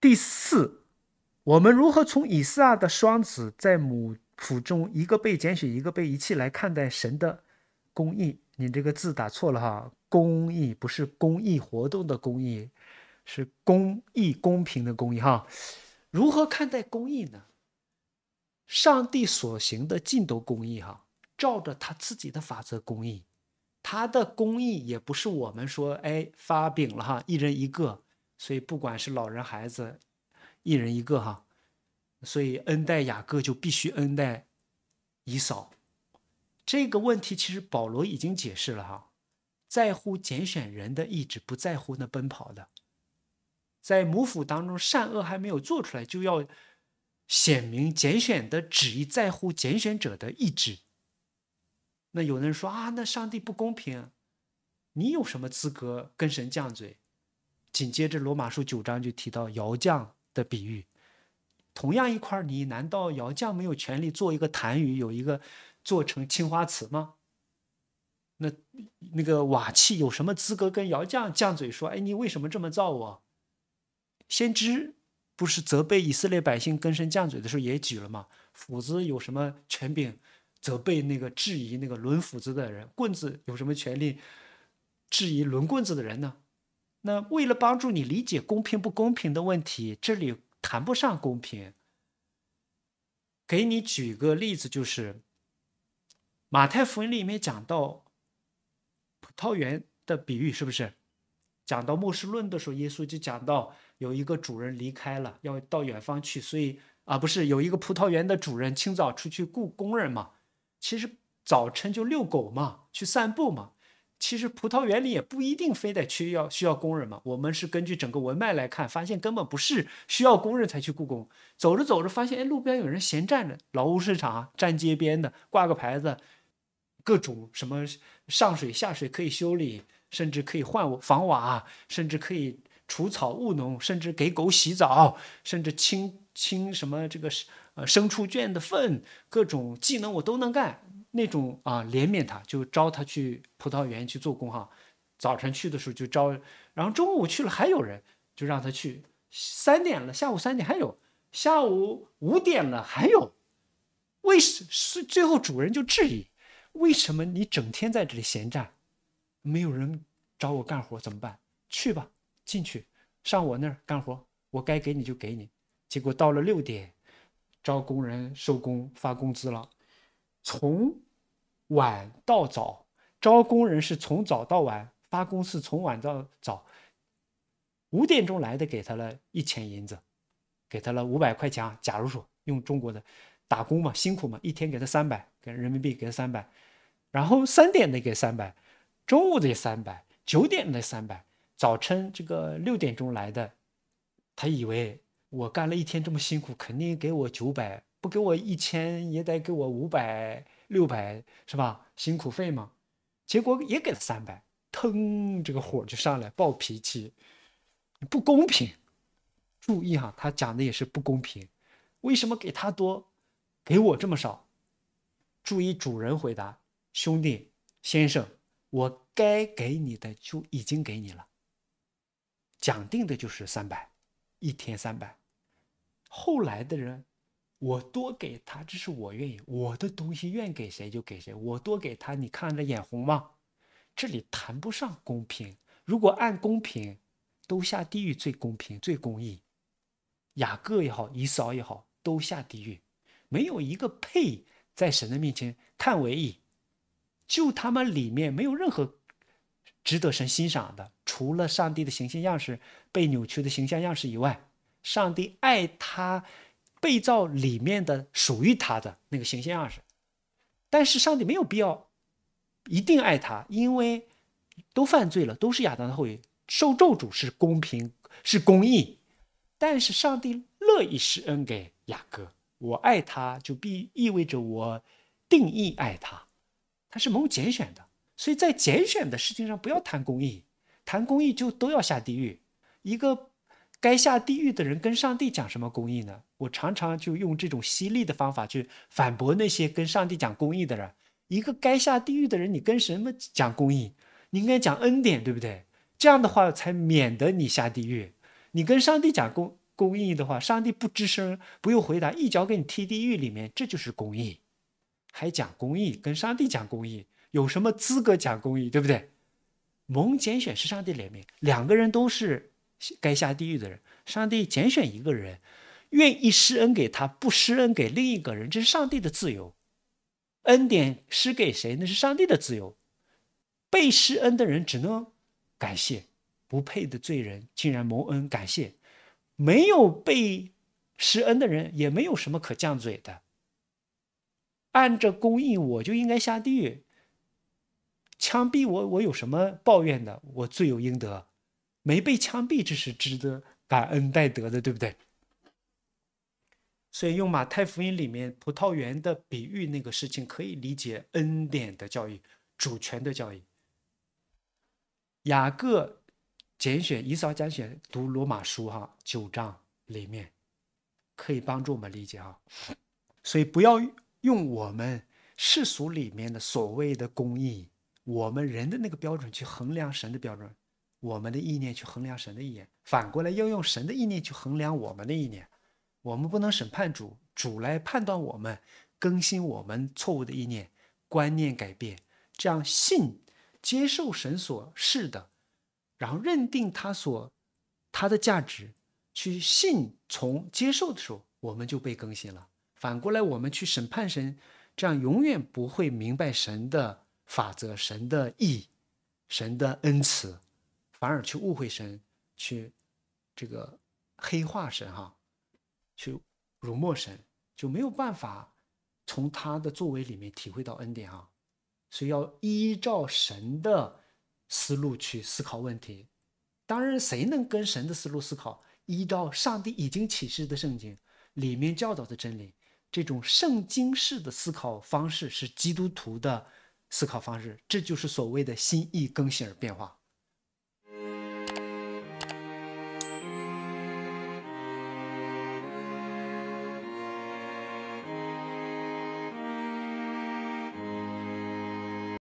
第四，我们如何从以撒的双子在母腹中一个被拣选，一个被遗弃来看待神的公义？你这个字打错了哈，公义不是公益活动的公益，是公益公平的公义哈。如何看待公义呢？上帝所行的尽头公义哈，照着他自己的法则公义，他的公义也不是我们说哎发饼了哈，一人一个。所以不管是老人孩子，一人一个哈，所以恩戴雅各就必须恩戴以扫。这个问题其实保罗已经解释了哈，在乎拣选人的意志，不在乎那奔跑的。在母腹当中，善恶还没有做出来，就要显明拣选的旨意，在乎拣选者的意志。那有的人说啊，那上帝不公平，你有什么资格跟神犟嘴？紧接着，《罗马书》九章就提到窑匠的比喻。同样一块泥，难道窑匠没有权利做一个痰盂，有一个做成青花瓷吗？那那个瓦器有什么资格跟窑匠犟嘴说：“哎，你为什么这么造我？”先知不是责备以色列百姓根深犟嘴的时候也举了吗？斧子有什么权柄责备那个质疑那个抡斧子的人？棍子有什么权利质疑抡棍子的人呢？那为了帮助你理解公平不公平的问题，这里谈不上公平。给你举个例子，就是《马太福音》里面讲到葡萄园的比喻，是不是？讲到牧师论的时候，耶稣就讲到有一个主人离开了，要到远方去，所以啊，不是有一个葡萄园的主人清早出去雇工人嘛？其实早晨就遛狗嘛，去散步嘛。其实葡萄园里也不一定非得去要需要工人嘛。我们是根据整个文脉来看，发现根本不是需要工人才去故宫。走着走着发现，哎，路边有人闲站着，劳务市场站街边的，挂个牌子，各种什么上水下水可以修理，甚至可以换房瓦，甚至可以除草务农，甚至给狗洗澡，甚至清清什么这个呃牲畜圈的粪，各种技能我都能干。那种啊，怜悯他就招他去葡萄园去做工哈。早晨去的时候就招，然后中午去了还有人，就让他去。三点了，下午三点还有，下午五点了还有。为什是最后主人就质疑：为什么你整天在这里闲站，没有人找我干活怎么办？去吧，进去上我那儿干活，我该给你就给你。结果到了六点，招工人收工发工资了。从晚到早招工人，是从早到晚发工资，从晚到早。五点钟来的给他了一千银子，给他了五百块钱假如说用中国的打工嘛，辛苦嘛，一天给他三百，给人民币给他三百，然后三点的给三百，中午的也三百，九点的三百，早晨这个六点钟来的，他以为我干了一天这么辛苦，肯定给我九百。不给我一千也得给我五百六百是吧？辛苦费吗？结果也给了三百，腾这个火就上来，暴脾气，不公平！注意哈，他讲的也是不公平，为什么给他多，给我这么少？注意，主人回答，兄弟先生，我该给你的就已经给你了，讲定的就是三百，一天三百。后来的人。我多给他，这是我愿意，我的东西愿给谁就给谁。我多给他，你看着眼红吗？这里谈不上公平。如果按公平，都下地狱最公平最公义。雅各也好，以扫也好，都下地狱，没有一个配在神的面前叹为异。就他们里面没有任何值得神欣赏的，除了上帝的形象样式被扭曲的形象样式以外，上帝爱他。被造里面的属于他的那个形象样式。但是上帝没有必要一定爱他，因为都犯罪了，都是亚当的后裔，受咒诅是公平是公义，但是上帝乐意施恩给雅各。我爱他就必意味着我定义爱他，他是蒙拣选的，所以在拣选的事情上不要谈公义，谈公义就都要下地狱。一个该下地狱的人跟上帝讲什么公义呢？我常常就用这种犀利的方法去反驳那些跟上帝讲公义的人。一个该下地狱的人，你跟什么讲公义？你应该讲恩典，对不对？这样的话才免得你下地狱。你跟上帝讲公公义的话，上帝不吱声，不用回答，一脚给你踢地狱里面。这就是公义，还讲公义？跟上帝讲公义有什么资格讲公义？对不对？蒙拣选是上帝怜悯，两个人都是该下地狱的人，上帝拣选一个人。愿意施恩给他，不施恩给另一个人，这是上帝的自由。恩典施给谁，那是上帝的自由。被施恩的人只能感谢，不配的罪人竟然蒙恩感谢，没有被施恩的人也没有什么可犟嘴的。按着公义，我就应该下地狱，枪毙我，我有什么抱怨的？我罪有应得，没被枪毙，这是值得感恩戴德的，对不对？所以，用马太福音里面葡萄园的比喻那个事情，可以理解恩典的教育、主权的教育。雅各拣选、以扫拣选读罗马书哈九章里面，可以帮助我们理解哈。所以，不要用我们世俗里面的所谓的公义，我们人的那个标准去衡量神的标准，我们的意念去衡量神的意念。反过来，要用神的意念去衡量我们的意念。我们不能审判主，主来判断我们，更新我们错误的意念、观念，改变，这样信接受神所示的，然后认定他所他的价值，去信从接受的时候，我们就被更新了。反过来，我们去审判神，这样永远不会明白神的法则、神的意义、神的恩赐，反而去误会神，去这个黑化神哈。去辱没神，就没有办法从他的作为里面体会到恩典啊。所以要依照神的思路去思考问题。当然，谁能跟神的思路思考？依照上帝已经启示的圣经里面教导的真理，这种圣经式的思考方式是基督徒的思考方式。这就是所谓的心意更新而变化。